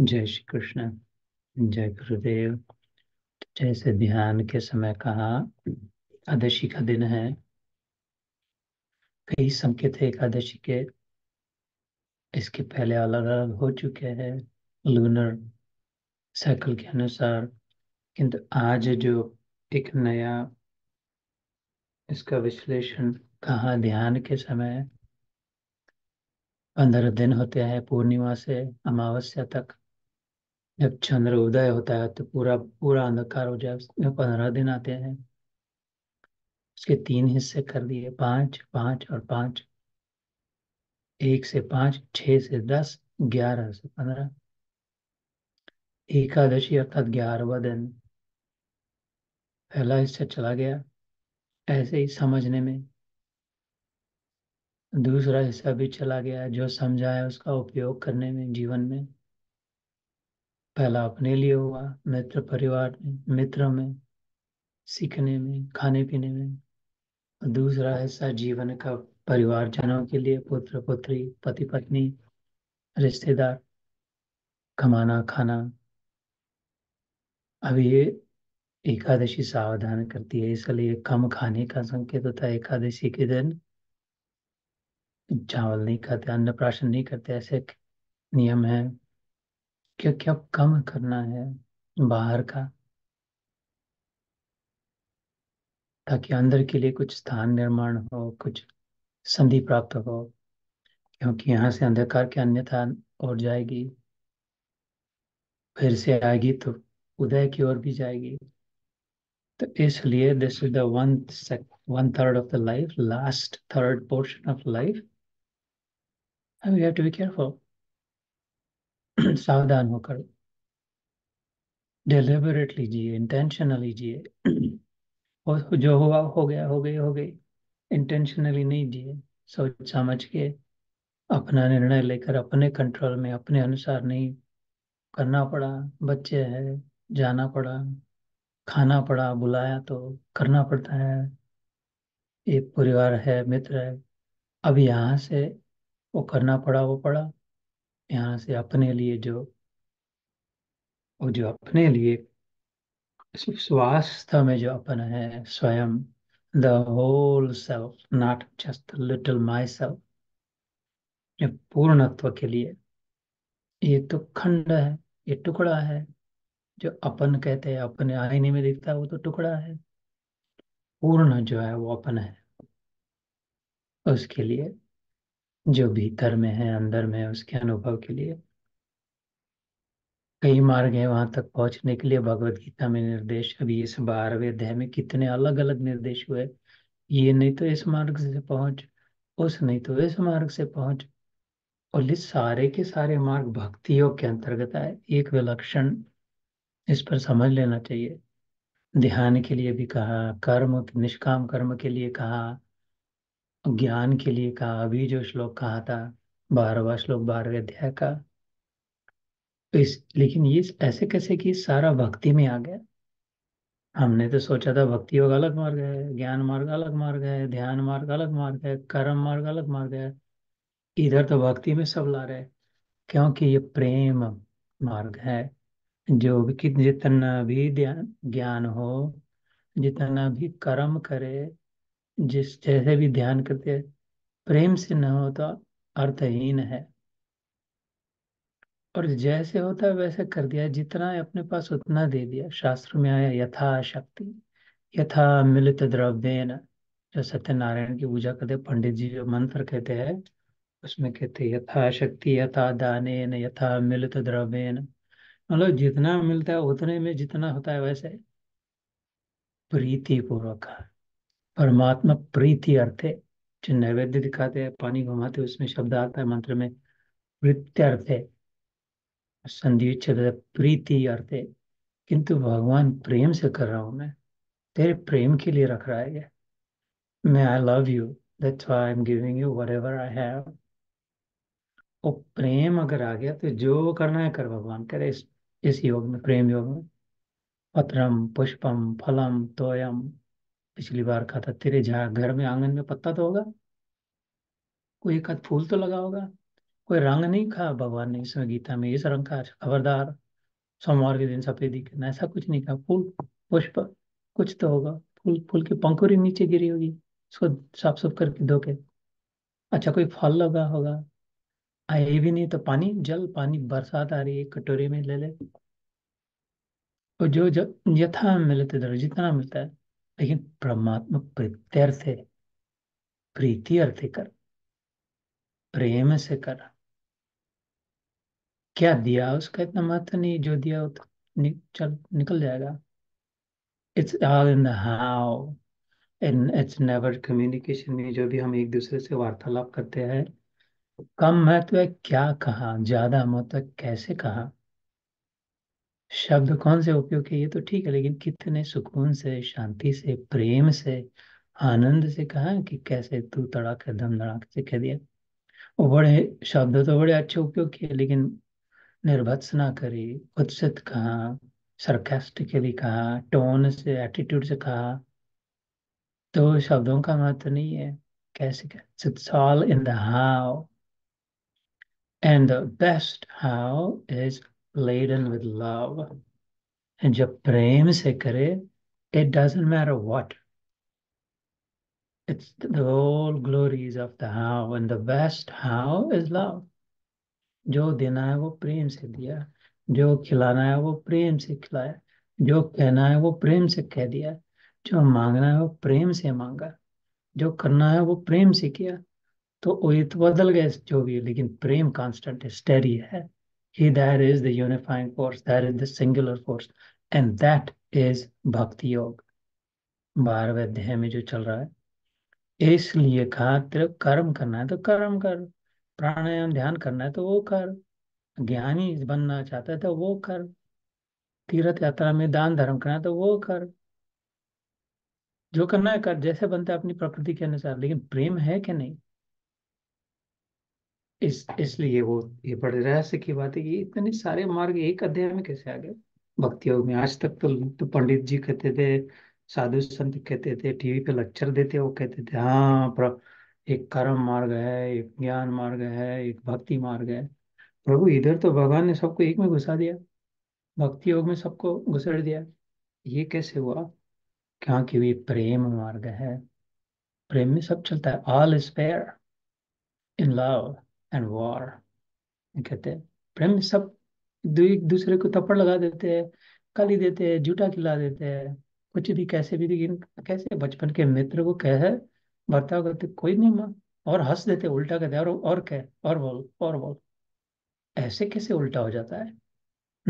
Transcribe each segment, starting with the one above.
जय श्री कृष्ण जय गुरुदेव जैसे ध्यान के समय कहा एकादशी का दिन है कई संकेत है एकादशी के इसके पहले अलग अलग हो चुके हैं लूनर साइकिल के अनुसार किंतु आज जो एक नया इसका विश्लेषण कहा ध्यान के समय पंद्रह दिन होते हैं पूर्णिमा से अमावस्या तक जब चंद्र उदय होता है तो पूरा पूरा अंधकार हो जाए उसमें पंद्रह दिन आते हैं उसके तीन हिस्से कर दिए पांच पांच और पांच एक से पांच छह से दस ग्यारह से पंद्रह एकादशी अर्थात ग्यारहवा दिन पहला हिस्सा चला गया ऐसे ही समझने में दूसरा हिस्सा भी चला गया जो समझाया उसका उपयोग करने में जीवन में पहला अपने लिए हुआ मित्र परिवार में मित्र में सीखने में खाने पीने में दूसरा हिस्सा जीवन का परिवारजनों के लिए पुत्र पुत्री पति पत्नी रिश्तेदार कमाना खाना अब ये एकादशी सावधान करती है इसलिए कम खाने का संकेत होता है एकादशी के दिन चावल नहीं खाते अन्न प्राशन नहीं करते ऐसे नियम है क्या क्या कम करना है बाहर का ताकि अंदर के लिए कुछ स्थान निर्माण हो कुछ संधि प्राप्त हो क्योंकि यहाँ से अंधकार के अन्यथा और जाएगी फिर से आएगी तो उदय की ओर भी जाएगी तो इसलिए this is then one third of the life last third portion of life we have to be careful सावधान होकर डिलिबरेटली जिए इंटेंशनली जिए जो हुआ हो गया हो गई हो गई इंटेंशनली नहीं जिए सोच समझ के अपना निर्णय लेकर अपने कंट्रोल में अपने अनुसार नहीं करना पड़ा बच्चे है जाना पड़ा खाना पड़ा बुलाया तो करना पड़ता है एक परिवार है मित्र है अब यहाँ से वो करना पड़ा वो पड़ा यहाँ से अपने लिए जो और जो अपने लिए स्वास्थ्य में जो अपन है स्वयं the whole self not just little myself पूर्णत्व के लिए ये तो खंड है ये टुकड़ा है जो अपन कहते हैं अपने आईने में दिखता है वो तो टुकड़ा है पूर्ण जो है वो अपन है उसके लिए जो भीतर में है अंदर में है उसके अनुभव के लिए कई मार्ग है वहां तक पहुंचने के लिए भगवत गीता में निर्देश अभी इस बारहवें अध्याय में कितने अलग अलग निर्देश हुए ये नहीं तो इस मार्ग से पहुंच उस नहीं तो इस मार्ग से पहुंच और इस सारे के सारे मार्ग भक्ति योग के अंतर्गत आए एक विलक्षण इस पर समझ लेना चाहिए ध्यान के लिए भी कहा कर्म निष्काम कर्म के लिए कहा ज्ञान के लिए कहा अभी जो श्लोक कहा था बारहवा श्लोक बारहवें अध्याय का तो इस लेकिन ये ऐसे कैसे कि सारा भक्ति में आ गया हमने तो सोचा था भक्ति योग अलग मार्ग है ज्ञान मार्ग अलग मार्ग है ध्यान मार्ग अलग मार्ग है कर्म मार्ग अलग मार्ग है इधर तो भक्ति में सब ला रहे क्योंकि ये प्रेम मार्ग है जो भी जितना भी ज्ञान हो जितना भी कर्म करे जिस जैसे भी ध्यान करते हैं प्रेम से न होता अर्थहीन है और जैसे होता है वैसे कर दिया जितना है अपने पास उतना दे दिया शास्त्र में आया यथा शक्ति यथा मिलित द्रव्य न जो सत्यनारायण की पूजा करते पंडित जी जो मंत्र कहते हैं उसमें कहते यथा शक्ति यथा दाने न यथा मिलित द्रव्य न मतलब जितना मिलता है उतने में जितना होता है वैसे प्रीति पूर्वक परमात्मा प्रीति अर्थे जो नैवेद्य दिखाते हैं पानी घुमाते उसमें शब्द आता है मंत्र में प्रीत्यर्थे संधि शब्द प्रीति अर्थे किंतु भगवान प्रेम से कर रहा हूं मैं तेरे प्रेम के लिए रख रहा है मैं I love you that's why I am giving you whatever I have वो प्रेम अगर आ गया तो जो करना है कर भगवान करे इस इस योग में प्रेम योग में पत्रम पुष्पम फलम तोयम पिछली बार कहा था तेरे जहा घर में आंगन में पत्ता तो होगा कोई एक फूल तो लगा होगा कोई रंग नहीं खा भगवान ने इसमें गीता में इस रंग का खबरदार सोमवार के दिन सफेदी करना ऐसा कुछ नहीं कहा फूल पुष्प कुछ तो होगा फूल फूल की पंखुरी नीचे गिरी होगी उसको साफ सुफ करके धोके अच्छा कोई फल लगा होगा आए भी नहीं तो पानी जल पानी बरसात आ रही है कटोरे में ले ले और जो यथा मिलते जितना मिलता है लेकिन परमात्मा प्रत्यर्थ है प्रीति अर्थ कर प्रेम से कर क्या दिया उसका इतना महत्व नहीं जो दिया हो तो नि, चल निकल जाएगा it's all in the how in it's never communication में जो भी हम एक दूसरे से वार्तालाप करते हैं कम महत्व है क्या कहा ज्यादा महत्व कैसे कहा शब्द कौन से उपयोग किए ये तो ठीक है लेकिन कितने सुकून से शांति से प्रेम से आनंद से कहा कि कैसे तू तड़ाक दम धड़ाक से कह दिया वो बड़े शब्द तो बड़े अच्छे उपयोग किए लेकिन निर्भत्स ना करी उत्सित कहा सरकेस्टिकली कहा टोन से एटीट्यूड से कहा तो शब्दों का महत्व नहीं है कैसे कैसे in the how and the best how is laden with love and जब प्रेम से करे it doesn't matter what it's the whole glories of the how and the best how is love जो देना है वो प्रेम से दिया जो खिलाना है वो प्रेम से खिलाया जो कहना है वो प्रेम से कह दिया जो मांगना है वो प्रेम से मांगा जो करना है वो प्रेम से किया तो ये तो बदल गए जो भी लेकिन प्रेम कांस्टेंट है स्टेरी है He that is the unifying force, that is the singular force, and that is bhakti yoga. बारहवें अध्याय में जो चल रहा है इसलिए कहा तेरे कर्म करना है तो कर्म कर प्राणायाम ध्यान करना है तो वो कर ज्ञानी बनना चाहता है तो वो कर तीर्थ यात्रा में दान धर्म करना है तो वो कर जो करना है कर जैसे बनता है अपनी प्रकृति के अनुसार लेकिन प्रेम है कि नहीं इस इसलिए वो ये बड़े रहस्य की बात है ये इतने सारे मार्ग एक अध्याय में कैसे आ गए भक्ति योग में आज तक तो, तो पंडित जी कहते थे साधु संत कहते थे टीवी पे लेक्चर देते वो कहते थे हाँ एक कर्म मार्ग है एक ज्ञान मार्ग है एक भक्ति मार्ग है प्रभु इधर तो भगवान ने सबको एक में घुसा दिया भक्ति योग में सबको घुसड़ दिया ये कैसे हुआ क्योंकि वे प्रेम मार्ग है प्रेम में सब चलता है all is fair in love and war कहते हैं प्रेम सब एक दूसरे को थप्पड़ लगा देते हैं कली देते हैं जूटा खिला देते हैं कुछ भी कैसे भी लेकिन कैसे बचपन के मित्र को है बर्ताव करते तो कोई नहीं मां और हंस देते उल्टा कहते और और कह और बोल और बोल ऐसे कैसे उल्टा हो जाता है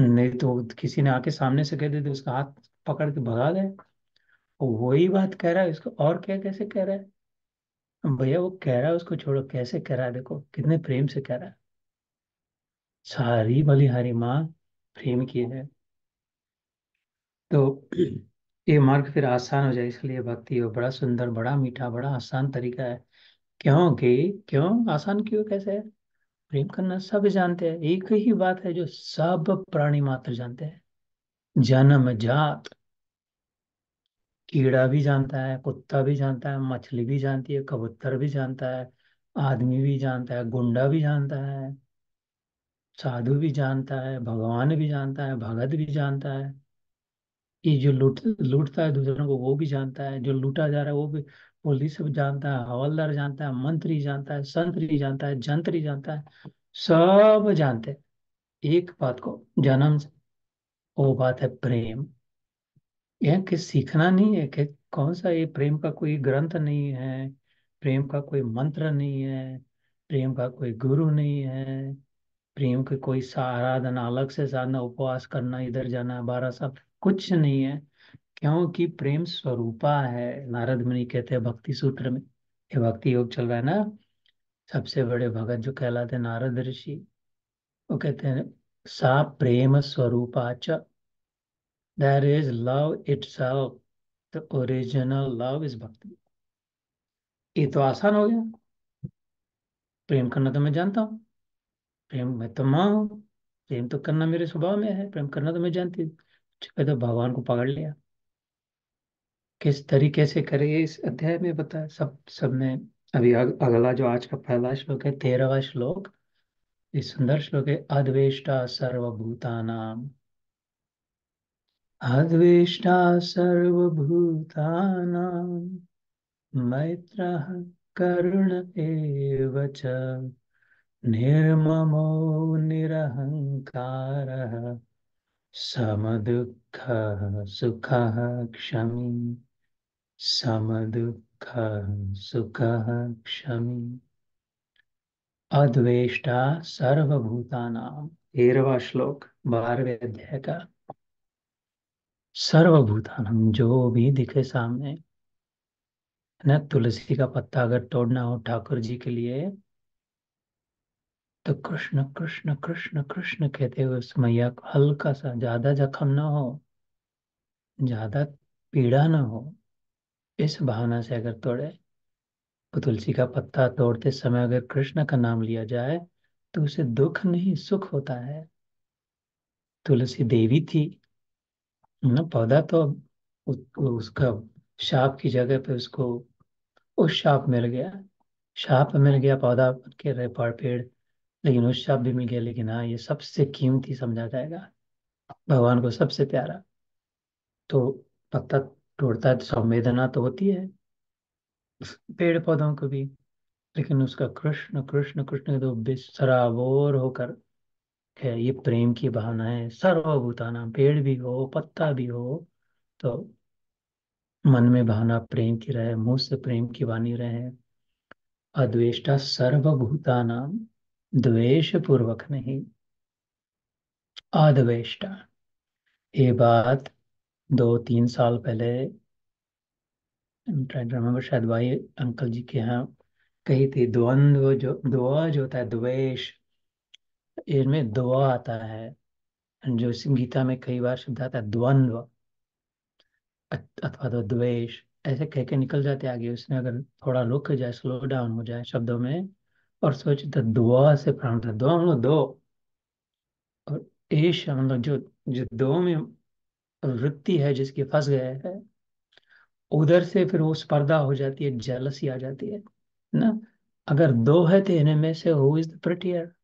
नहीं तो किसी ने आके सामने से कह देते उसका हाथ पकड़ के भगा दे वही बात कह रहा है उसको और क्या कैसे कह रहा है भैया वो कह रहा है उसको छोड़ो कैसे कह रहा है देखो कितने प्रेम से कह रहा है सारी बलिहारी माँ प्रेम की है तो ये मार्ग फिर आसान हो जाए इसलिए भक्ति हो बड़ा सुंदर बड़ा मीठा बड़ा आसान तरीका है क्योंकि क्यों आसान क्यों कैसे है प्रेम करना सब जानते हैं एक ही बात है जो सब प्राणी मात्र जानते हैं जन्म जात कीड़ा भी जानता है कुत्ता भी जानता है मछली भी जानती है कबूतर भी जानता है आदमी भी जानता है गुंडा भी जानता है साधु भी जानता है भगवान भी जानता है भगत भी जानता है ये जो लूट लूटता है दूसरों को वो भी जानता है जो लूटा जा रहा है वो भी पुलिस जानता है हवलदार जानता है मंत्री जानता है संतरी जानता है जंतरी जानता है सब जानते हैं एक बात को जन्म से वो बात है प्रेम यह कि सीखना नहीं है कि कौन सा ये प्रेम का कोई ग्रंथ नहीं है प्रेम का कोई मंत्र नहीं है प्रेम का कोई गुरु नहीं है प्रेम के कोई आराधना अलग से साधना उपवास करना इधर जाना बारह सब कुछ नहीं है क्योंकि प्रेम स्वरूपा है नारद मुनि कहते हैं भक्ति सूत्र में ये भक्ति योग चल रहा है ना सबसे बड़े भगत जो कहलाते नारद ऋषि वो कहते हैं सा प्रेम स्वरूपा That is love itself. The original love is bhakti. ये तो आसान हो गया प्रेम करना तो मैं जानता हूं प्रेम मैं तो मां हूं प्रेम तो करना मेरे स्वभाव में है प्रेम करना तो मैं जानती हूँ तो भगवान को पकड़ लिया किस तरीके से करे इस अध्याय में बता सब सब में अभी अग, अगला जो आज का पहला श्लोक है तेरहवा श्लोक इस सुंदर श्लोक है अद्वेष्टा सर्वभूता नाम अद्वेष्टा सर्वभूतानां मैत्रः करुण एव च निर्ममो निरहङ्कारः समदुःखः सुखः क्षमी समदुःखः सुख क्षमी अद्वेष्टा सर्वभूतानां तेरवा श्लोक बारहवें अध्याय का सर्वभूतानम जो भी दिखे सामने ना तुलसी का पत्ता अगर तोड़ना हो ठाकुर जी के लिए तो कृष्ण कृष्ण कृष्ण कृष्ण कहते हुए उस मैया को हल्का सा ज्यादा जख्म ना हो ज्यादा पीड़ा ना हो इस भावना से अगर तोड़े तो तुलसी का पत्ता तोड़ते समय अगर कृष्ण का नाम लिया जाए तो उसे दुख नहीं सुख होता है तुलसी देवी थी ना पौधा तो उ, उसका शाप की जगह पे उसको उस शाप मिल गया शाप मिल गया पौधा के रहे पड़ पेड़ लेकिन उस शाप भी मिल गया लेकिन हाँ ये सबसे कीमती समझा जाएगा भगवान को सबसे प्यारा तो पत्ता टूटता है तो संवेदना तो होती है पेड़ पौधों को भी लेकिन उसका कृष्ण कृष्ण कृष्ण तो बेसराबोर होकर ये प्रेम की भावना है सर्वभूताना पेड़ भी हो पत्ता भी हो तो मन में भावना प्रेम की रहे मुंह से प्रेम की वाणी रहे अद्वेष्टा नाम द्वेष पूर्वक नहीं अद्वेष्टा ये बात दो तीन साल पहले शायद भाई अंकल जी के यहाँ कही थी द्वंद्व जो द्वज होता है द्वेष इनमें दुआ आता है जो गीता में कई बार शब्द आता है द्वंद्व अथवा तो द्वेष ऐसे कह के निकल जाते आगे उसने अगर थोड़ा रुक जाए स्लो डाउन हो जाए शब्दों में और सोच तो दुआ से प्राण दो हम लोग दो और एश हम लोग जो जो दो में वृत्ति है जिसकी फंस गए है उधर से फिर वो स्पर्धा हो जाती है जलसी आ जाती है ना अगर दो है तो इनमें से हु इज द प्रटियर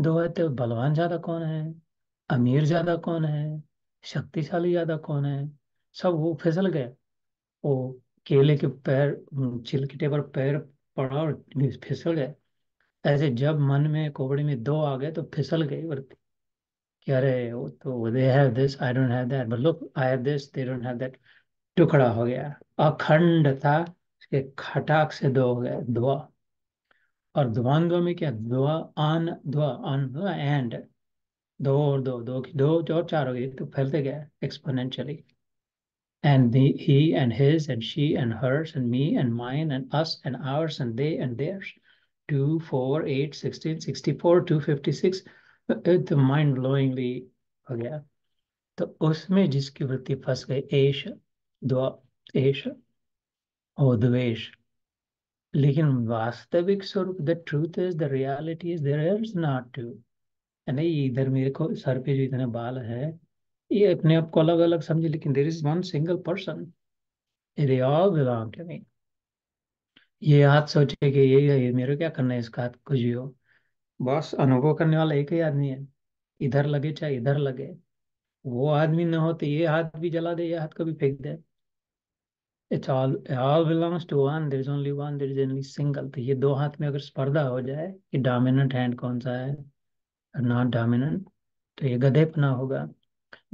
दो है तो बलवान ज्यादा कौन है अमीर ज्यादा कौन है शक्तिशाली ज्यादा कौन है सब वो फिसल गए वो केले के पैर चिलकटे पर पैर पड़ा और फिसल गए ऐसे जब मन में कोबड़ी में दो आ गए तो फिसल गए वृत्ति कि अरे वो तो they have this I don't have that but look I have this they don't have that टुकड़ा हो गया अखंड था उसके खटाक से दो हो गए दुआ और द्वांद्व में क्या द्वा आन द्वा आन द्वा एंड दो और दो दो की दो और चार हो गई तो फैलते गया exponentially and the, he and his and she and hers and me and mine and us and ours and they and theirs 2 4 8 16 64 256 तो माइंड तो ब्लोइंगली हो गया तो उसमें जिसकी वृत्ति फंस गई एश द्वा एश और द्वेश लेकिन वास्तविक स्वरूप the truth is the reality is there is not two यानी ये इधर मेरे को सर पे जो इतने बाल है ये अपने आप को अलग अलग समझे लेकिन there is one single person they all belong to me ये हाथ सोचे कि ये, है ये मेरे क्या करना है इसका हाथ कुछ भी हो बस अनुभव करने वाला एक ही आदमी है इधर लगे चाहे इधर लगे वो आदमी ना हो तो ये हाथ भी जला दे ये हाथ को भी फेंक दे it's all all belongs to one there is only one there is only single तो ये दो हाथ में अगर स्पर्धा हो जाए कि डोमिनेंट हैंड कौन सा है और नॉट डोमिनेंट तो ये गधेपना होगा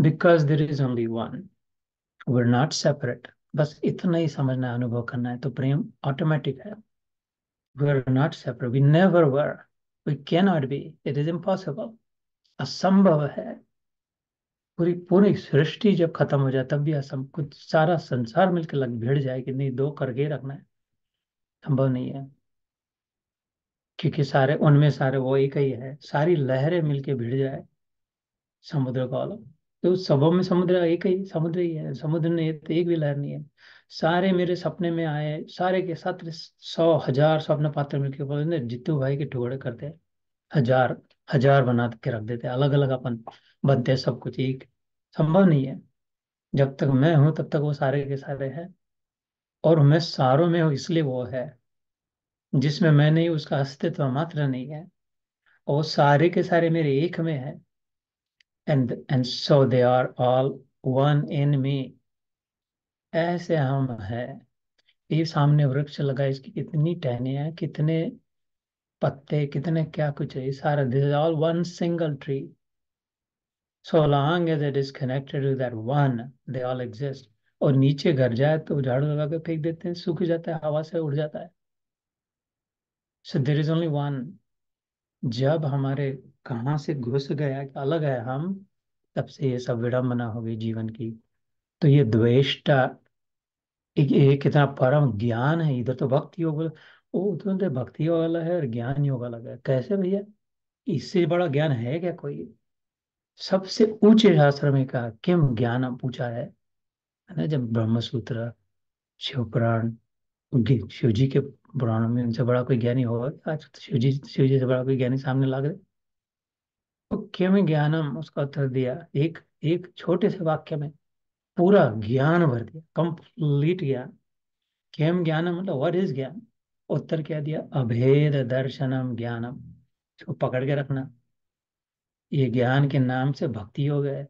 because there is only one were not separate बस इतना ही समझना अनुभव करना है तो प्रेम ऑटोमेटिक है we are not separate we never were we can not be it is impossible असंभव है पूरी पूरी सृष्टि जब खत्म हो जाए तब भी असम कुछ सारा संसार मिलकर लग भिड़ जाए कि नहीं दो करके रखना है संभव नहीं है क्योंकि सारे उनमें सारे वो एक ही है सारी लहरें मिलके भिड़ जाए समुद्र का वाला तो सबों में समुद्र एक ही समुद्र ही है समुद्र नहीं है तो एक भी लहर नहीं है सारे मेरे सपने में आए सारे के साथ सौ हजार स्वप्न पात्र मिलकर बोले जितू भाई के टुकड़े करते हजार हजार बना के रख देते अलग अलग अपन बद्ध सब कुछ एक संभव नहीं है जब तक मैं हूं तब तक वो सारे के सारे हैं और मैं सारों में हूं इसलिए वो है जिसमें मैं नहीं उसका अस्तित्व मात्र नहीं है और सारे के सारे मेरे एक में है and and so they are all one in me ऐसे हम है ये सामने वृक्ष लगा इसकी कितनी टहने कितने पत्ते कितने क्या कुछ है सारा this all one single tree so long as it is connected to that one they all exist और नीचे घर जाए तो झाड़ू लगा के फेंक देते हैं सूख जाता है हवा से उड़ जाता है so there is only one जब हमारे कहाँ से घुस गया अलग है हम तब से ये सब विडम्बना गई जीवन की तो ये द्वेष्टा एक कितना परम ज्ञान है इधर तो भक्ति योग वो तो भक्ति योग अलग है और ज्ञान योग अलग है कैसे भैया इससे बड़ा ज्ञान है क्या कोई सबसे ऊंचे शास्त्र में कहा किम ज्ञान पूछा है ना जब ब्रह्म सूत्र शिवपुराण शिव जी के पुराणों में उनसे बड़ा कोई ज्ञानी होगा आज तो शिव जी शिव जी से बड़ा कोई ज्ञानी सामने लाग रहे तो किम ज्ञानम उसका उत्तर दिया एक एक छोटे से वाक्य में पूरा ज्ञान भर दिया कंप्लीट ज्ञान केम ज्ञानम मतलब व्हाट इज ज्ञान उत्तर क्या दिया अभेद दर्शनम ज्ञानम इसको पकड़ के रखना ये ज्ञान के नाम से भक्ति हो गए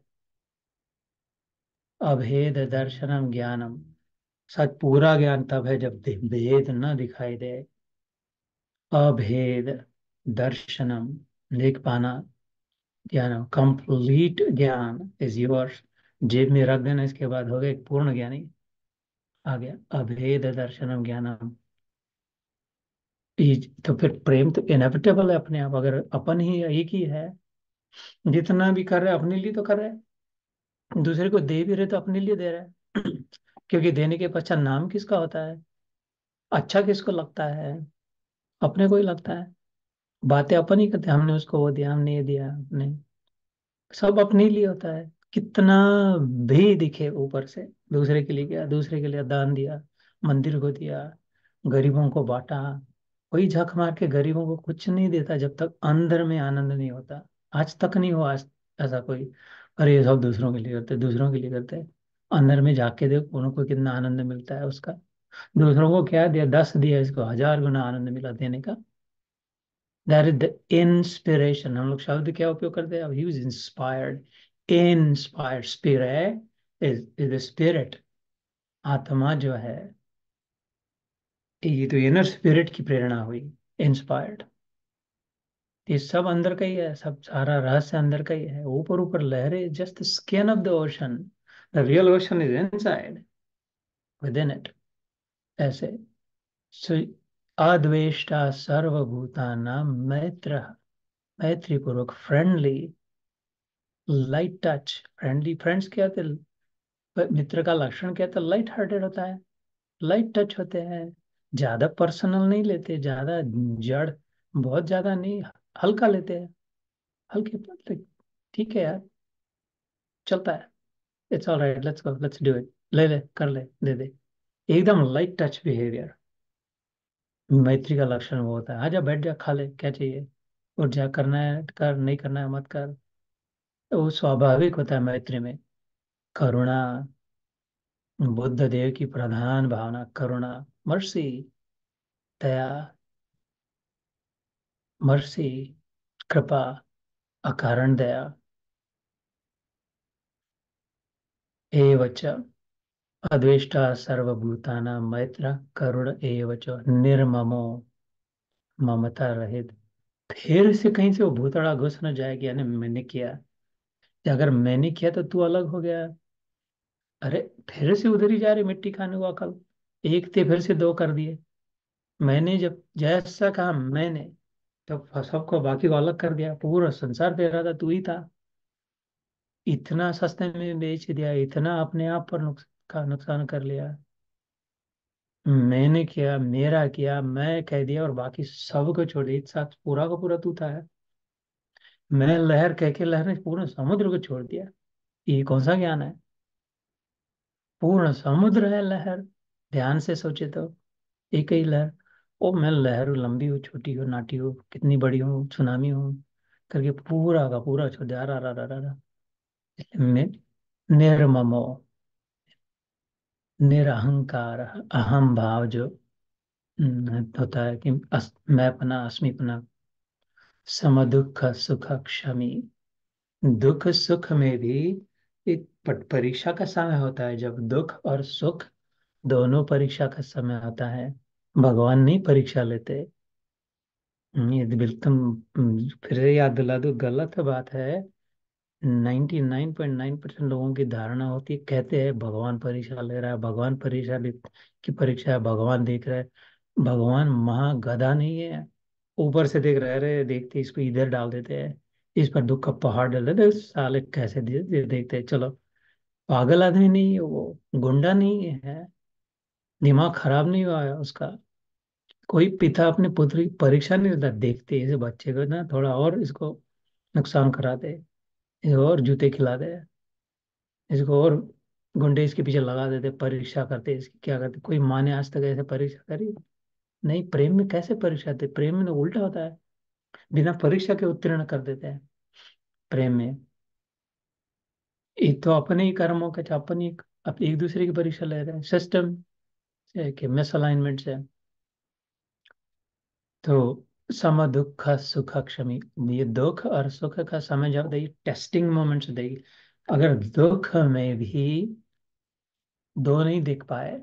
अभेद दर्शनम ज्ञानम सच पूरा ज्ञान तब है जब भेद न दिखाई दे अभेद दर्शनम देख पाना ज्ञानम कंप्लीट ज्ञान इज योर्स जेब में रख देना इसके बाद हो गए एक पूर्ण ज्ञानी आ गया अभेद दर्शनम ज्ञानम तो फिर प्रेम तो इनएविटेबल है अपने आप अगर अपन ही एक ही है जितना भी कर रहा है अपने लिए तो कर रहा है दूसरे को दे भी रहे तो अपने लिए दे रहा है क्योंकि देने के पश्चात नाम किसका होता है अच्छा किसको लगता है अपने को ही लगता है बातें अपन ही करते हमने उसको वो दिया हमने ये दिया अपने सब अपने लिए होता है कितना भी दिखे ऊपर से दूसरे के लिए क्या दूसरे के लिए दान दिया मंदिर को दिया गरीबों को बांटा कोई झक मार के गरीबों को कुछ नहीं देता जब तक अंदर में आनंद नहीं होता आज तक नहीं हुआ आज ऐसा कोई अरे ये सब दूसरों के लिए करते दूसरों के लिए करते अंदर में जाके देखो उनको कितना आनंद मिलता है उसका दूसरों को क्या दिया दस दिया इसको हजार गुना आनंद मिला देने का दैर इज द इंस्पिरेशन हम लोग शब्द क्या उपयोग करते हैं ही inspired inspired spirit is is the spirit आत्मा जो है ये तो इनर स्पिरिट की प्रेरणा हुई इंस्पायर्ड ये सब अंदर का ही है सब सारा रहस्य अंदर का ही है ऊपर ऊपर लहरें just skin of the ocean the real ocean is inside within it ऐसे अद्वेष्टा सर्वभूता नाम मैत्र मैत्रीपूर्वक friendly light touch friendly friends क्या थे मित्र का लक्षण क्या था लाइट हार्टेड होता है लाइट टच होते हैं ज्यादा पर्सनल नहीं लेते ज्यादा जड़ बहुत ज्यादा नहीं हल्का लेते हैं हल्के ठीक है यार चलता है it's all right let's go let's do it ले ले कर ले दे दे एकदम लाइट टच बिहेवियर मैत्री का लक्षण वो होता है आजा बैठ जा खा ले क्या चाहिए उठ जा करना है कर नहीं करना है मत कर वो स्वाभाविक होता है मैत्री में करुणा बुद्ध देव की प्रधान भावना करुणा मर्सी दया मर्सी कृपा अकारण दया एवच अद्वेष्टा सर्वभूताना मैत्र करुण एवच निर्ममो ममता रहित फिर से कहीं से वो भूतड़ा घुस न जाएगी यानी मैंने किया अगर मैंने किया तो तू अलग हो गया अरे फिर से उधर ही जा रही मिट्टी खाने को अकल एक थे फिर से दो कर दिए मैंने जब जैसा कहा मैंने तब सबको बाकी को अलग कर दिया पूरा संसार दे रहा था तू ही था इतना सस्ते में बेच दिया इतना अपने आप पर नुकसान कर लिया मैंने किया मेरा किया मैं कह दिया और बाकी सब को छोड़ दिया साथ पूरा का पूरा तू था मैं लहर कह के लहर ने पूर्ण समुद्र को छोड़ दिया ये कौन सा ज्ञान है पूर्ण समुद्र है लहर ध्यान से सोचे तो एक ही लहर ओ मैं लहर हूँ लंबी हूँ छोटी हूँ नाटी हूँ कितनी बड़ी हूँ सुनामी हूँ करके पूरा का पूरा छोड़ दिया रा रा रा रा निर्ममो निरहंकार अहम भाव जो हम्म, होता है कि अस, मैं अपना अस्मीपना समदुख सुख क्षमी दुख सुख में भी एक परीक्षा का समय होता है जब दुख और सुख दोनों परीक्षा का समय होता है भगवान नहीं परीक्षा लेते हम्म, ये बिल्कुल हम्म, फिर याद दिला दो गलत बात है 99.9 परसेंट लोगों की धारणा होती है कहते हैं भगवान परीक्षा ले रहा है भगवान परीक्षा की परीक्षा है भगवान देख रहा है भगवान महागधा नहीं है ऊपर से देख रहे रहे देखते इसको इधर डाल देते हैं इस पर दुख का पहाड़ डाल देते साले कैसे दे, दे, देखते चलो पागल आदमी नहीं है वो गुंडा नहीं है दिमाग खराब नहीं हुआ है उसका कोई पिता अपने पुत्र की परीक्षा नहीं देता देखते ऐसे बच्चे को ना थोड़ा और इसको नुकसान करा दे इसको और जूते खिला दे इसको और गुंडे इसके पीछे लगा देते परीक्षा करते इसकी क्या करते कोई माँ ने आज तक ऐसे परीक्षा करी नहीं प्रेम में कैसे परीक्षा देते प्रेम में तो उल्टा होता है बिना परीक्षा के उत्तीर्ण कर देते हैं प्रेम में ये तो अपने ही कर्मों के अपन ही एक दूसरे की परीक्षा ले रहे हैं सिस्टम से कि मिसअलाइनमेंट से तो सम दुख सुख क्षमी ये दुख और सुख का समय जब देगी टेस्टिंग मोमेंट्स देगी अगर दुख में भी दो नहीं दिख पाए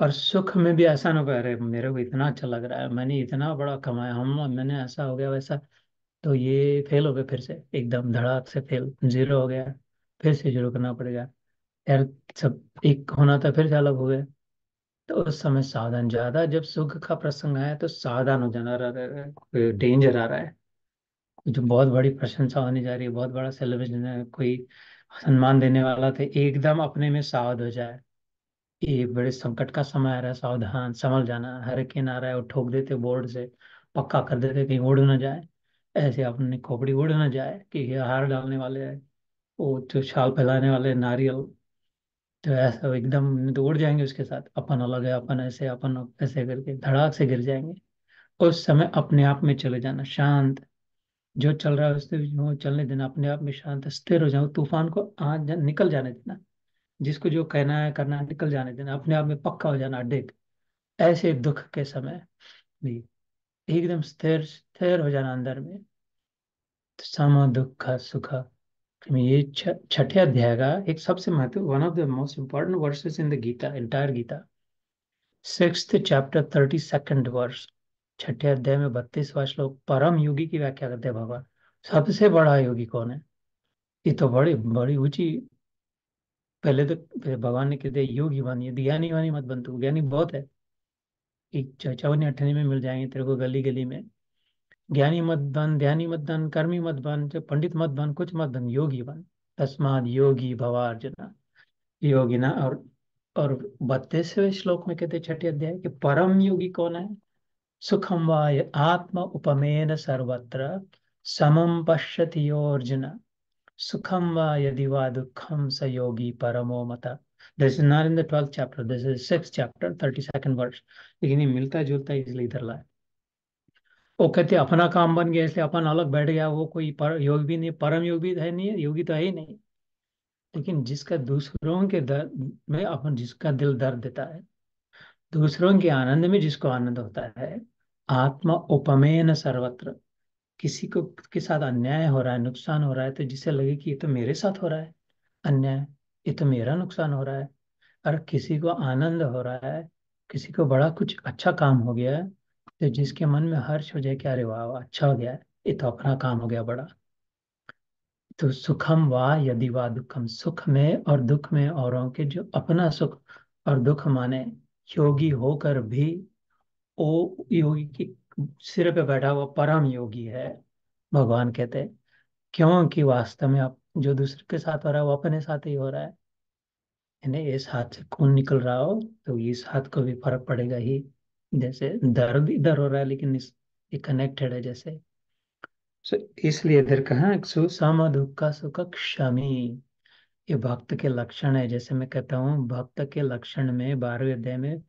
और सुख में भी ऐसा ना पाए अरे मेरे को इतना अच्छा लग रहा है मैंने इतना बड़ा कमाया हम मैंने ऐसा हो गया वैसा तो ये फेल हो गया फिर से एकदम धड़ाक से फेल जीरो हो गया फिर से शुरू करना पड़ेगा यार सब एक होना था फिर से अलग हो गया तो उस समय सावधान ज्यादा जब सुख का प्रसंग आया तो सावधान हो जाना डेंजर आ रहा है जो बहुत बड़ी प्रशंसा होने जा रही है बहुत बड़ा सेलिब्रेशन कोई सम्मान देने वाला थे तो एकदम अपने में सावध हो जाए ये बड़े संकट का समय आ रहा है सावधान संभल जाना हर के ना रहा है वो ठोक देते बोर्ड से पक्का कर देते कहीं उड़ ना जाए ऐसे अपने खोपड़ी उड़ ना जाए कि हार डालने वाले है वो जो छाल फैलाने वाले नारियल तो ऐसा एकदम तो उड़ जाएंगे उसके साथ अपन अलग है अपन ऐसे अपन ऐसे करके धड़ाक से गिर जाएंगे उस समय अपने आप में चले जाना शांत जो चल रहा है उससे वो चलने देना अपने आप में शांत स्थिर हो जाओ तूफान को आ जा, निकल जाने देना जिसको जो कहना है करना है निकल जाने देना अपने आप में पक्का हो जाना अडिग ऐसे दुख के समय भी एकदम स्थिर स्थिर हो जाना अंदर में तो समा दुख सुख में ये छठे अध्याय का एक सबसे महत्व one of the most important verses in the Gita entire Gita six chapter thirty second verse छठे अध्याय में बत्तीसवा श्लोक परम योगी की व्याख्या करते हैं भगवान सबसे बड़ा योगी कौन है ये तो बड़ी बड़ी ऊंची पहले तो भगवान ने कहते योगी बनिए ज्ञानी वानी मत बनते ज्ञानी बहुत है एक चौवन अठनी में मिल जाएंगे तेरे को गली गली में ज्ञानी मत बन ध्यानी मत बन कर्मी मत बन पंडित मत बन कुछ मत बन योगी बन तस्माद योगी योगी ना और और बत्तीसवें श्लोक में कहते छठे अध्याय कि परम योगी कौन है सुखम वाय आत्म उपमेन सर्वत्र समम पश्यति अर्जुन सुखम वा यदि वा दुखम स योगी परमो मत this is not in the twelfth chapter this is six chapter thirty second verse लेकिन ये मिलता जुलता इसलिए इधर लाए वो कहते अपना काम बन गया इसलिए अपन अलग बैठ गया वो कोई पर, योग भी नहीं परम योग भी है नहीं योगी तो है ही नहीं लेकिन जिसका दूसरों के दर्द में अपन जिसका दिल दर्द देता है दूसरों के आनंद में जिसको आनंद होता है आत्मा उपमेन सर्वत्र किसी को के साथ अन्याय हो रहा है नुकसान हो रहा है तो जिसे लगे कि ये तो मेरे साथ हो रहा है अन्याय ये तो मेरा नुकसान हो रहा है और किसी को आनंद हो रहा है किसी को बड़ा कुछ अच्छा काम हो गया है तो जिसके मन में हर्ष हो जाए क्या अरे वाह वाह अच्छा हो गया ये तो अपना काम हो गया बड़ा तो सुखम वाह यदि वाह दुखम सुख में और दुख में औरों के जो अपना सुख और दुख माने योगी होकर भी ओ योगी की सिर पे बैठा हुआ परम योगी है भगवान कहते हैं क्योंकि वास्तव में आप जो दूसरे के साथ हो रहा है वो अपने साथ ही हो रहा है इस हाथ से खून निकल रहा हो तो इस हाथ को भी फर्क पड़ेगा ही जैसे दर्द इधर हो रहा है लेकिन ये कनेक्टेड है जैसे सो so, इसलिए इधर कहा सुसाम दुखा सुख क्षमी ये भक्त के लक्षण है जैसे मैं कहता हूँ भक्त के लक्षण में बारहवें अध्याय में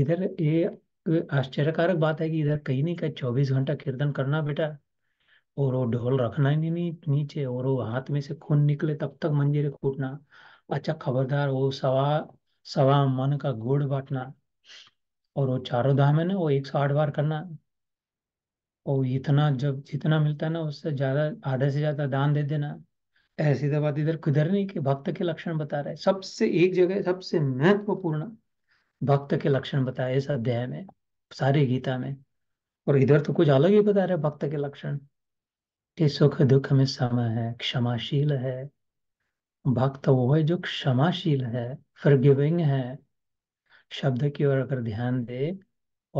इधर ये आश्चर्यकारक बात है कि इधर कहीं नहीं कहीं चौबीस घंटा कीर्तन करना बेटा और वो ढोल रखना ही नहीं नीचे और वो हाथ में से खून निकले तब तक मंजिल कूटना अच्छा खबरदार वो सवा सवा मन का गुड़ बांटना और वो चारों धाम है ना वो एक सौ आठ बार करना और इतना जब जितना मिलता है ना उससे ज्यादा आधा से ज्यादा दान दे देना ऐसी बात इधर किधर नहीं कि भक्त के लक्षण बता रहे सबसे एक जगह सबसे महत्वपूर्ण भक्त के लक्षण बताए इस अध्याय में सारी गीता में और इधर तो कुछ अलग ही बता रहे भक्त के लक्षण कि सुख दुख में समय है क्षमाशील है भक्त वो है जो क्षमाशील है फॉरगिविंग है शब्द की ओर अगर ध्यान दे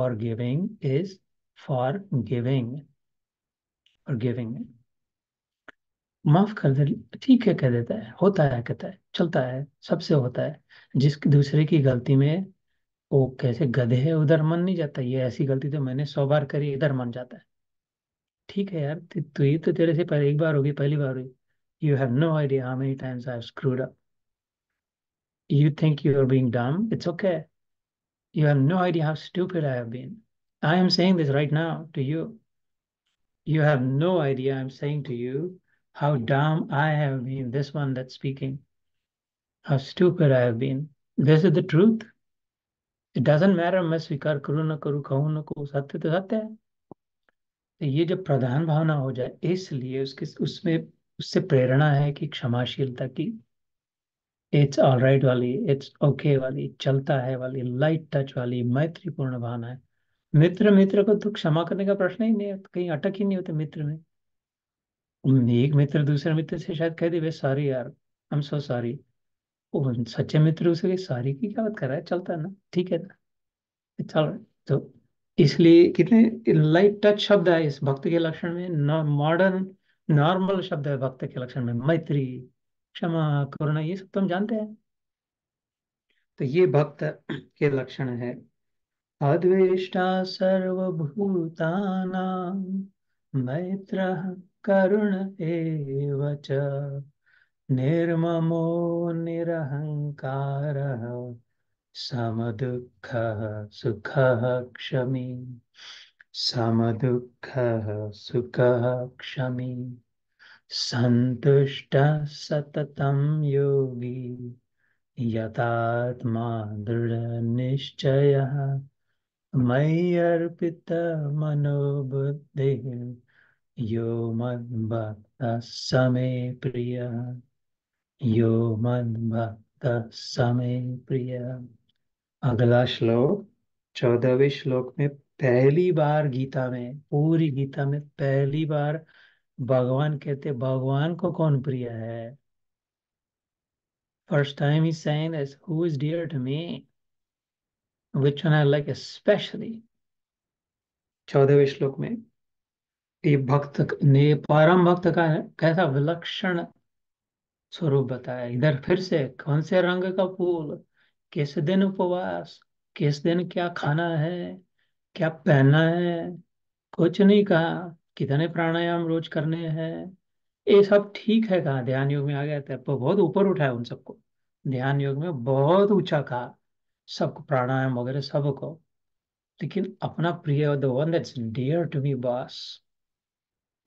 और गिविंग इज फॉर गिविंग और गिविंग माफ कर दे ठीक है कह देता है होता है कहता है चलता है सबसे होता है जिस दूसरे की गलती में वो कैसे गधे है उधर मन नहीं जाता ये ऐसी गलती तो मैंने सौ बार करी इधर मन जाता है ठीक है यार तो ये तो तेरे से पहले एक बार होगी पहली बार होगी you have no idea how many times I have screwed up you think you are being dumb it's okay You have no idea how stupid I have been. I am saying this right now to you. You have no idea I'm saying to you how dumb I have been, this one that's speaking, how stupid I have been. This is the truth. It doesn't matter मैं स्वीकार करूं ना करूं कहूं ना कहूं सत्य तो सत्य है तो ये जब प्रधान भावना हो जाए इसलिए उसके उसमें उससे प्रेरणा है कि क्षमाशीलता की इट्स ऑल राइट वाली इट्स ओके वाली चलता है वाली लाइट टच वाली मैत्रीपूर्ण भावना है मित्र मित्र को तो क्षमा करने का प्रश्न ही नहीं है कहीं अटक ही नहीं होते मित्र में हम्म, एक मित्र दूसरे मित्र से शायद कह दे सॉरी यार आई एम सो सॉरी सच्चे मित्र उसे सॉरी की क्या बात कर रहा है चलता है ना ठीक है ना इट्स ऑल तो इसलिए कितने लाइट टच शब्द है इस भक्त के लक्षण में मॉडर्न नॉर्मल शब्द है भक्त के लक्षण में मैत्री क्षमा करुणा ये सब तो हम जानते हैं तो ये भक्त के लक्षण है अद्वेष्टा सर्वभूताना मैत्र करुण एवच निर्ममो निरहंकार समदुख सुख क्षमी समदुख सुख क्षमी संतुष्ट सततम योगी यतात्मा दृढ़ निश्चय दृढनिश्चयः अर्पित मनोबुद्धि यो मद्भक्तः समे प्रिय यो मद्भक्तः समे प्रिय अगला श्लोक चौदहवें श्लोक में पहली बार गीता में पूरी गीता में पहली बार भगवान कहते भगवान को कौन प्रिय है फर्स्ट टाइम ही saying as who is dear to me which one I like specially चौदहवें श्लोक में ये भक्त ने परम भक्त का कैसा विलक्षण स्वरूप बताया इधर फिर से कौन से रंग का फूल किस दिन उपवास किस दिन क्या खाना है क्या पहनना है कुछ नहीं कहा कितने प्राणायाम रोज करने हैं ये सब ठीक है कहा ध्यान योग में आ गया था बहुत ऊपर उठाया उन सबको ध्यान योग में बहुत ऊंचा कहा सबको प्राणायाम वगैरह सबको लेकिन अपना प्रिय one that's dear to me boss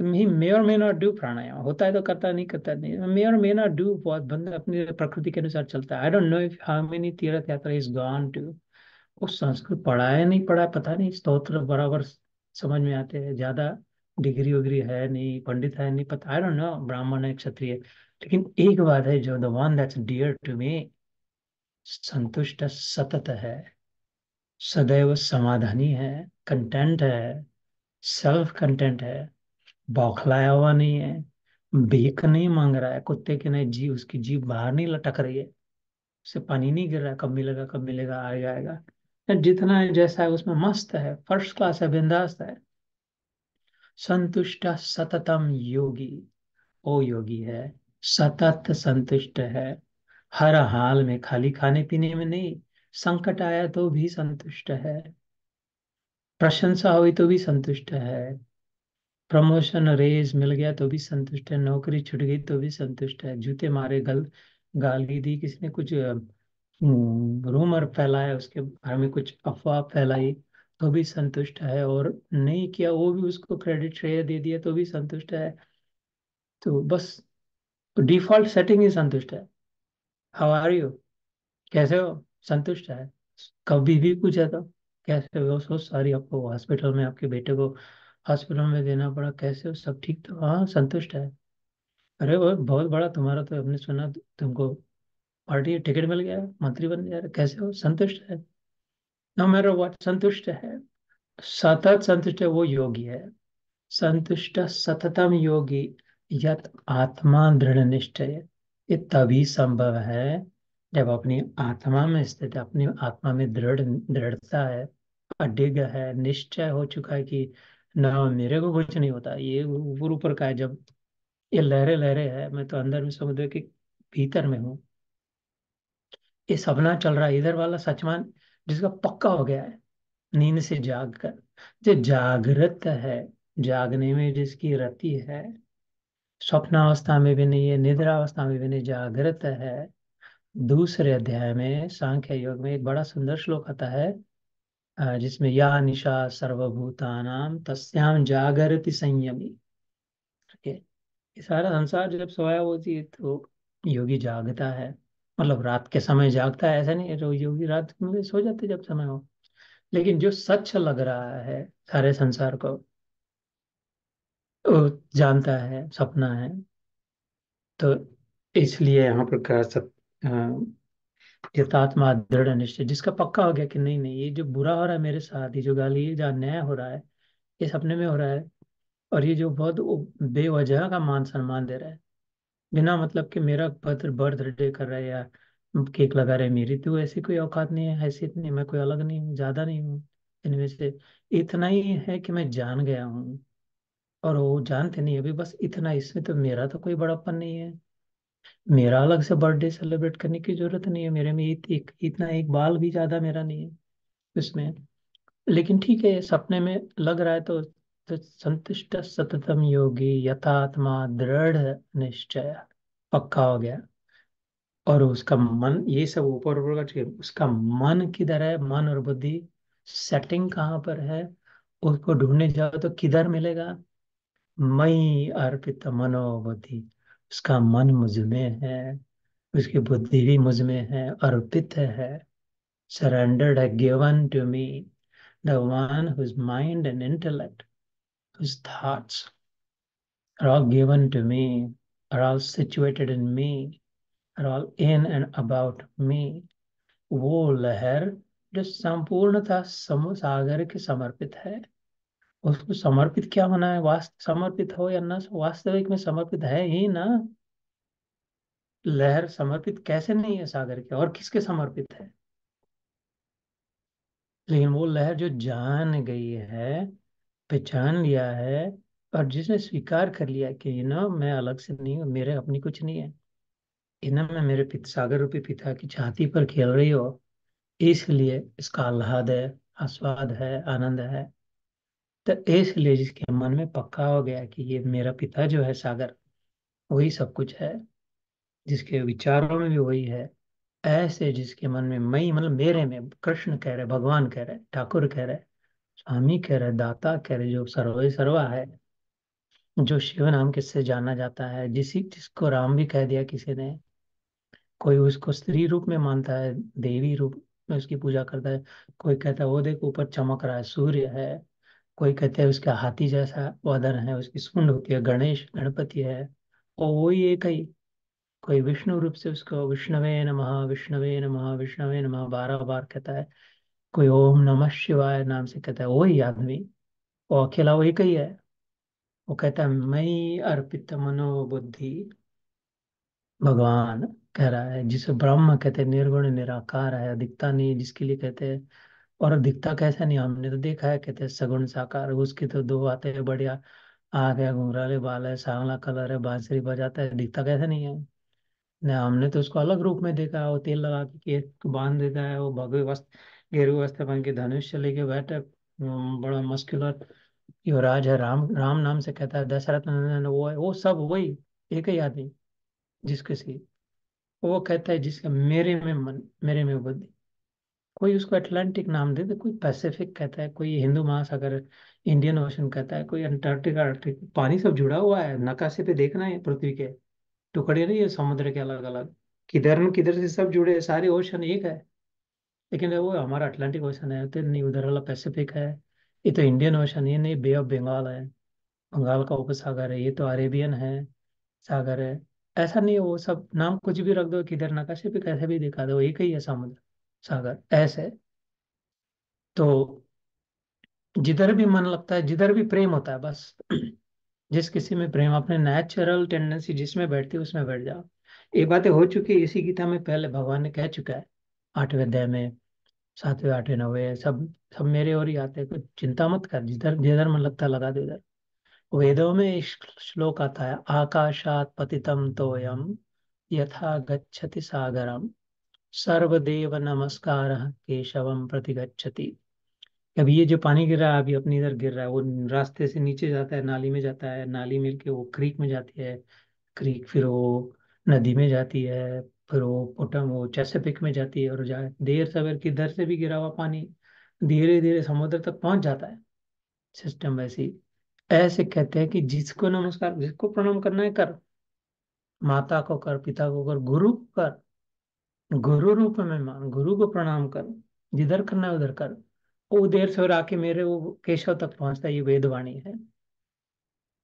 he may और मे नॉट डू प्राणायाम होता है तो करता नहीं करता नहीं मे और मे नॉट डू बहुत बंद अपनी प्रकृति के अनुसार चलता है I don't know if how many तीर्थ यात्रा इज गॉन टू वो संस्कृत पढ़ाया नहीं पढ़ा पता नहीं स्त्रोत्र बराबर समझ में आते हैं ज्यादा डिग्री उग्री है नहीं पंडित है नहीं पता आई डोंट नो ब्राह्मण है क्षत्रिय लेकिन एक बात है जो the one that's dear to me संतुष्ट सतत है सदैव समाधानी है कंटेंट है सेल्फ कंटेंट है बौखलाया हुआ नहीं है भीक नहीं मांग रहा है कुत्ते के नहीं जी उसकी जीभ बाहर नहीं लटक रही है उससे पानी नहीं गिर रहा कब मिलेगा कब मिलेगा आ जाएगा जितना है जैसा है उसमें मस्त है फर्स्ट क्लास है बिंदास्त है संतुष्ट सततम योगी ओ योगी है सतत संतुष्ट है हर हाल में खाली खाने पीने में नहीं संकट आया तो भी संतुष्ट है प्रशंसा हुई तो भी संतुष्ट है प्रमोशन रेज मिल गया तो भी संतुष्ट है नौकरी छुट गई तो भी संतुष्ट है जूते मारे गल गाली दी किसी ने कुछ रूमर फैलाया उसके बारे में कुछ अफवाह फैलाई तो भी संतुष्ट है और नहीं किया वो भी उसको क्रेडिट श्रेय दे दिया तो भी संतुष्ट है तो बस डिफॉल्ट सेटिंग ही संतुष्ट है हाउ आर यू कैसे हो संतुष्ट है कभी भी पूछा तो कैसे हो सो सारी आपको हॉस्पिटल में आपके बेटे को हॉस्पिटल में देना पड़ा कैसे हो सब ठीक तो हाँ संतुष्ट है अरे वो बहुत बड़ा तुम्हारा तो हमने सुना तुमको पार्टी टिकट मिल गया मंत्री बन गया कैसे हो संतुष्ट है न मेरा वह संतुष्ट है सतत संतुष्ट वो योगी है संतुष्ट सततम योगी यत आत्मा दृढ़ निश्चय ये तभी संभव है जब अपनी आत्मा में स्थित अपनी आत्मा में दृढ़ दृढ़ता है अडिग है निश्चय हो चुका है कि ना मेरे को कुछ नहीं होता ये ऊपर ऊपर का है जब ये लहरे लहरे है मैं तो अंदर में समुद्र के भीतर में हूँ ये सपना चल रहा है इधर वाला सचमान जिसका पक्का हो गया है नींद से जाग कर जो जागृत है जागने में जिसकी रति है स्वप्नावस्था में भी नहीं है निद्रावस्था में भी नहीं जागृत है दूसरे अध्याय में सांख्य योग में एक बड़ा सुंदर श्लोक आता है जिसमें या निशा सर्वभूतानाम तस्याम जागृति संयमी सारा संसार जब सोया होती है तो योगी जागता है मतलब रात के समय जागता है ऐसा नहीं है जो योगी रात में सो जाते जब समय हो लेकिन जो सच लग रहा है सारे संसार को वो जानता है सपना है तो इसलिए यहाँ पर कह सब दृढ़ निश्चय जिसका पक्का हो गया कि नहीं नहीं ये जो बुरा हो रहा है मेरे साथ ये जो गाली ये जो अन्याय हो रहा है ये सपने में हो रहा है और ये जो बहुत बेवजह का मान सम्मान दे रहा है बिना मतलब कि मेरा पत्र बर्थडे कर रहा है या केक लगा रहे मेरी तो ऐसी कोई औकात नहीं है हैसियत नहीं मैं कोई अलग नहीं हूँ ज्यादा नहीं हूँ इनमें से इतना ही है कि मैं जान गया हूँ और वो जानते नहीं अभी बस इतना इसमें तो मेरा तो कोई बड़ापन नहीं है मेरा अलग से बर्थडे सेलिब्रेट करने की जरूरत नहीं है मेरे में इत, इत, इतना एक बाल भी ज्यादा मेरा नहीं है उसमें लेकिन ठीक है सपने में लग रहा है तो तो संतुष्ट सततम योगी यथात्मा दृढ़ निश्चय पक्का हो गया और उसका मन ये सब ऊपर ऊपर का चीज उसका मन किधर है मन और बुद्धि सेटिंग कहाँ पर है उसको ढूंढने जाओ तो किधर मिलेगा मई अर्पित मनोबुद्धि उसका मन मुझ में है उसकी बुद्धि भी मुझ में है अर्पित है सरेंडर्ड है given to me the one whose mind and intellect whose thoughts are all given to me, are all situated in me, are all in and about me, वो लहर जो संपूर्णतः समुसागर के समर्पित है उसको समर्पित क्या होना है वास्त समर्पित हो या ना वास्तविक में समर्पित है ही ना लहर समर्पित कैसे नहीं है सागर के और किसके समर्पित है लेकिन वो लहर जो जान गई है पहचान लिया है और जिसने स्वीकार कर लिया कि यू नो मैं अलग से नहीं हूँ मेरे अपनी कुछ नहीं है इन्हें मैं मेरे पित, सागर रूपी पिता की छाती पर खेल रही हो इसलिए इसका आह्लाद है आस्वाद है आनंद है तो इसलिए जिसके मन में पक्का हो गया कि ये मेरा पिता जो है सागर वही सब कुछ है जिसके विचारों में भी वही है ऐसे जिसके मन में मई मतलब मेरे में कृष्ण कह रहे भगवान कह रहे ठाकुर कह रहे स्वामी कह रहे दाता कह रहे जो सर्वे सर्वा है जो शिव नाम किससे जाना जाता है जिस जिसको राम भी कह दिया किसी ने कोई उसको स्त्री रूप में मानता है देवी रूप में उसकी पूजा करता है कोई कहता है वो देख ऊपर चमक रहा है सूर्य है कोई कहते हैं उसका हाथी जैसा वदन है उसकी सुंड होती है गणेश गणपति है और वो ही एक ही कोई विष्णु रूप से उसको विष्णवे नमः विष्णवे नमः विष्णवे नमः बारह बार कहता है कोई ओम नमः शिवाय नाम से कहता है वही आदमी वो अकेला वही कही है वो कहता है मई अर्पित मनोबुद्धि भगवान कह रहा है जिसे ब्रह्म कहते निर्गुण निराकार है अधिकता नहीं जिसके लिए कहते हैं और अधिकता कैसा नहीं हमने तो देखा है कहते सगुण साकार उसकी तो दो आते हैं बढ़िया आ गया घुंघराले बाल है सांवला कलर है बांसरी बजाता है दिखता कैसा नहीं है ना हमने तो उसको अलग रूप में देखा है वो तेल लगा के बांध देता है वो भगवे वस्त्र गेरुआ अस्त्र के धनुष से लेके बैठक बड़ा मस्कुलर युवराज है राम राम नाम से कहता है दशरथ वो है वो सब वही एक ही आदमी जिसके से वो कहता है जिसका मेरे में मन मेरे में बुद्धि कोई उसको अटलांटिक नाम दे दे कोई पैसिफिक कहता है कोई हिंदू महासागर इंडियन ओशन कहता है कोई अंटार्कटिका अर्कटिक पानी सब जुड़ा हुआ है नकाशे पे देखना है पृथ्वी के टुकड़े नहीं है समुद्र के अलग अलग किधर न किधर से सब जुड़े सारे ओशन एक है लेकिन वो हमारा अटलांटिक ओशन है तो नहीं उधर वाला पैसिफिक है ये तो इंडियन ओशन है नहीं बे ऑफ बंगाल है बंगाल का उपसागर है ये तो अरेबियन है सागर है ऐसा नहीं वो सब नाम कुछ भी रख दो किधर कैसे भी कैसे भी दिखा दो एक ही है समुद्र सागर ऐसे तो जिधर भी मन लगता है जिधर भी प्रेम होता है बस जिस किसी में प्रेम अपने नेचुरल टेंडेंसी जिसमें बैठती है उसमें बैठ जाओ ये बातें हो चुकी है इसी गीता में पहले भगवान ने कह चुका है आठवें अध्याय में सातवें आठवें नवे सब सब मेरे और ही आते हैं कुछ चिंता मत कर जिधर जिधर मन लगता लगा दे उधर वेदों में एक श्लोक आता है आकाशात पतितम तोयम यथा गच्छति सागरम सर्वदेव नमस्कार केशवम प्रति गच्छति अब ये जो पानी गिर रहा है अभी अपनी इधर गिर रहा है वो रास्ते से नीचे जाता है नाली में जाता है नाली मिलके वो क्रीक में जाती है क्रीक फिर वो नदी में जाती है फिर वो पुटम वो पिक में जाती है और जाए देर सवेर किधर से भी गिरा हुआ पानी धीरे धीरे समुद्र तक पहुंच जाता है सिस्टम वैसी ऐसे कहते हैं कि जिसको नमस्कार जिसको प्रणाम करना है कर माता को कर पिता को कर गुरु को कर गुरु रूप में मान गुरु को प्रणाम कर जिधर करना है उधर कर वो देर सवेर आके मेरे वो केशव तक पहुंचता है ये वेदवाणी है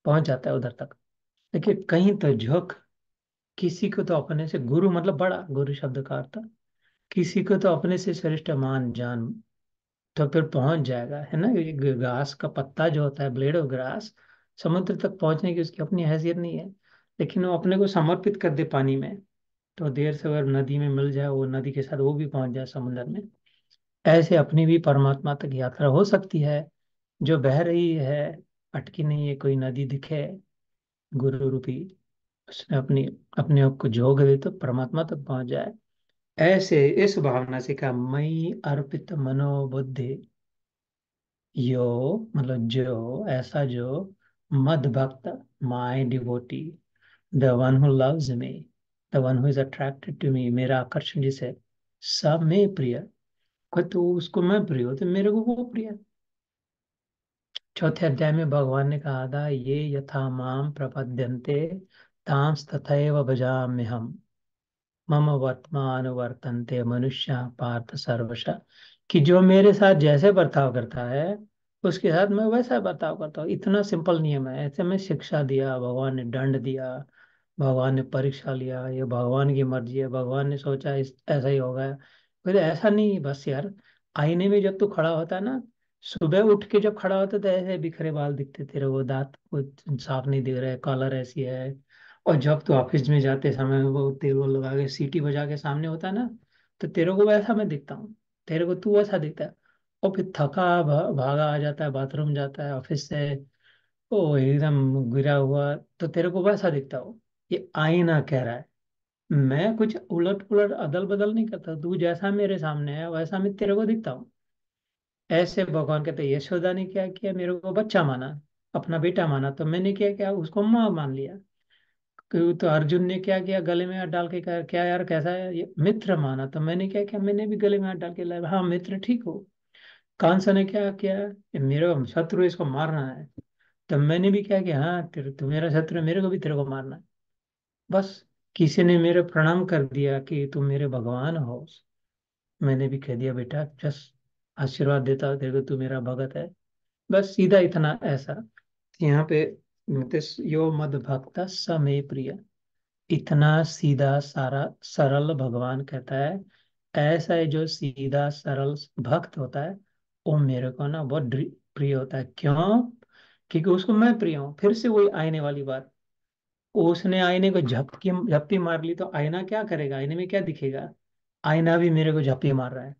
पहुंच जाता है उधर तक देखिए कहीं तो झुक किसी को तो अपने से गुरु मतलब बड़ा गुरु शब्द का अर्थ किसी को तो अपने से श्रेष्ठ मान जान तो फिर पहुंच जाएगा है ना घास का पत्ता जो होता है ब्लेड ऑफ ग्रास समुद्र तक पहुंचने की उसकी अपनी हैसियत नहीं है लेकिन वो अपने को समर्पित कर दे पानी में तो देर से अगर नदी में मिल जाए वो नदी के साथ वो भी पहुंच जाए समुद्र में ऐसे अपनी भी परमात्मा तक यात्रा हो सकती है जो बह रही है अटकी नहीं है कोई नदी दिखे गुरु रूपी उसने अपनी अपने आप को जोग दे तो परमात्मा तक पहुंच जाए ऐसे इस भावना से कहा मई अर्पित मनोबुद्धि यो मतलब जो ऐसा जो मद भक्त my devotee the one who loves me the one who is attracted to me मेरा आकर्षण जिसे सब में प्रिय तो उसको मैं प्रिय हो तो मेरे को वो प्रिय चौथे अध्याय में भगवान ने कहा था ये यथा माम प्रपद्यंते भजाम्य हम मम ते मनुष्य पार्थ सर्वश कि जो मेरे साथ जैसे बर्ताव करता है उसके साथ मैं वैसा बर्ताव करता हूँ इतना सिंपल नियम है ऐसे में शिक्षा दिया भगवान ने दंड दिया भगवान ने परीक्षा लिया ये भगवान की मर्जी है भगवान ने सोचा इस ऐसा ही होगा फिर तो ऐसा नहीं बस यार आईने में जब तू खड़ा होता है ना सुबह उठ के जब खड़ा होता तो ऐसे बिखरे बाल दिखते तेरे वो दांत साफ नहीं दिख रहे कॉलर ऐसी है और जब तो ऑफिस में जाते समय वो तेरे को लगा के सीटी बजा के सामने होता ना तो तेरे को वैसा मैं दिखता हूँ तेरे को तू वैसा दिखता है और फिर थका भागा आ जाता है बाथरूम जाता है ऑफिस से ओ एकदम गिरा हुआ तो तेरे को वैसा दिखता हो ये आईना कह रहा है मैं कुछ उलट पुलट अदल बदल नहीं करता तू जैसा मेरे सामने है वैसा मैं तेरे को दिखता हूँ ऐसे भगवान कहते यशोदा ने क्या किया मेरे को बच्चा माना अपना बेटा माना तो मैंने क्या क्या उसको माँ मान लिया तो अर्जुन ने क्या किया गले में हाथ डाल के कहा क्या यार कैसा है ये मित्र माना तो मैंने क्या किया मैंने भी गले में हाथ डाल के लाया हाँ मित्र ठीक हो कांस ने क्या किया ये मेरा शत्रु इसको मारना है तो मैंने भी क्या किया हाँ तेरे तू मेरा शत्रु मेरे को भी तेरे को मारना है बस किसी ने मेरे प्रणाम कर दिया कि तुम मेरे भगवान हो मैंने भी कह दिया बेटा जस आशीर्वाद देता तेरे को तू मेरा भगत है बस सीधा इतना ऐसा यहाँ पे नोटिस यो मद भक्त समय प्रिय इतना सीधा सारा सरल भगवान कहता है ऐसा जो सीधा सरल भक्त होता है वो मेरे को ना बहुत प्रिय होता है क्यों क्योंकि उसको मैं प्रिय हूँ फिर से वही आईने वाली बात उसने आईने को झपकी झपकी मार ली तो आईना क्या करेगा आईने में क्या दिखेगा आईना भी मेरे को झपकी मार रहा है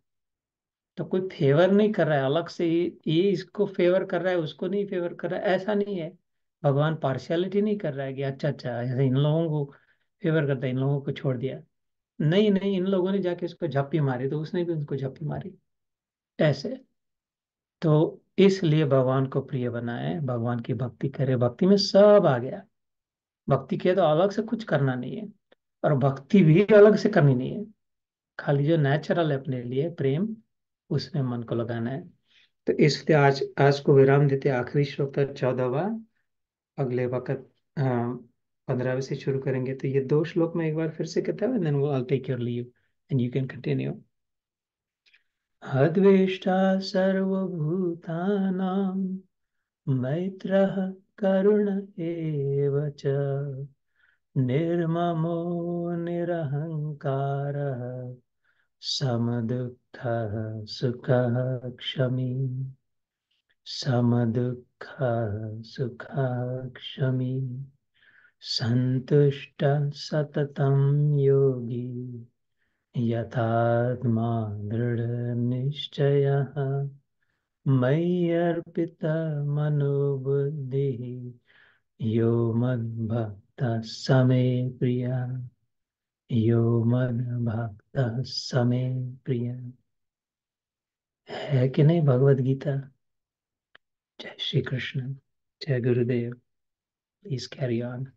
तो कोई फेवर नहीं कर रहा है अलग से ये इसको फेवर कर रहा है उसको नहीं फेवर कर रहा है ऐसा नहीं है भगवान पार्शियलिटी नहीं कर रहा है कि अच्छा अच्छा ऐसे इन लोगों को फेवर करता है इन लोगों को छोड़ दिया नहीं नहीं इन लोगों ने जाके उसको झप्पी मारी तो उसने भी उनको झप्पी मारी ऐसे तो इसलिए भगवान को प्रिय बनाए भगवान की भक्ति करे भक्ति में सब आ गया भक्ति किया तो अलग से कुछ करना नहीं है और भक्ति भी अलग से करनी नहीं है खाली जो नेचुरल है अपने लिए प्रेम उसमें मन को लगाना है तो इसलिए आज आज को विराम देते आखिरी श्लोक था चौदहवा अगले वक्त हाँ, पंद्रहवें से शुरू करेंगे तो ये दो श्लोक में एक बार फिर से कहता हूँ and I take your leave and you can continue अद्वेष्टा सर्वभूतानां मैत्र करुण एव निर्ममो निरहंकार समदुःखः सुखः क्षमी सुखा क्षमी संतुष्ट सततम योगी यथात्मा निश्चय मय्यर्पित मनोबुद्धि यो मद्भक्त समे प्रिया यो मद्भक्त समे प्रिया है कि नहीं भगवत Gita Jai Shri Krishna, Jai Gurudev. Please carry on.